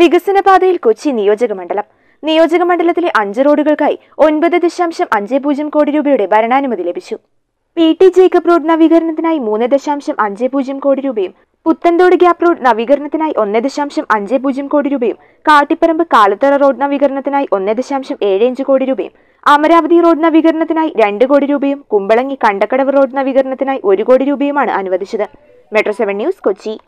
വികസനപാതയിൽ കൊച്ചി നിയോജകമണ്ഡലം നിയോജകമണ്ഡലത്തിലെ അഞ്ച് റോഡുകൾക്കായി ഒൻപത് ദശാംശം അഞ്ച് പൂജ്യം കോടി രൂപയുടെ ഭരണാനുമതി ലഭിച്ചു പി ടി ജേക്കബ് റോഡ് നവീകരണത്തിനായി മൂന്ന് ദശാംശം അഞ്ച് പൂജ്യം കോടി രൂപയും പുത്തൻതോട് ഗ്യാപ് റോഡ് നവീകരണത്തിനായി ഒന്ന് ദശാംശം അഞ്ച് പൂജ്യം കോടി രൂപയും കാട്ടിപ്പറമ്പ് കാലത്തറ റോഡ് നവീകരണത്തിനായി ഒന്ന് ദശാംശം ഏഴ് അഞ്ച് കോടി രൂപയും അമരാവതി റോഡ് നവീകരണത്തിനായി രണ്ട് കോടി രൂപയും കുമ്പളങ്ങി കണ്ടക്കടവ് റോഡ് നവീകരണത്തിനായി ഒരു കോടി രൂപയുമാണ് അനുവദിച്ചത് മെട്രോ സെവൻ ന്യൂസ് കൊച്ചി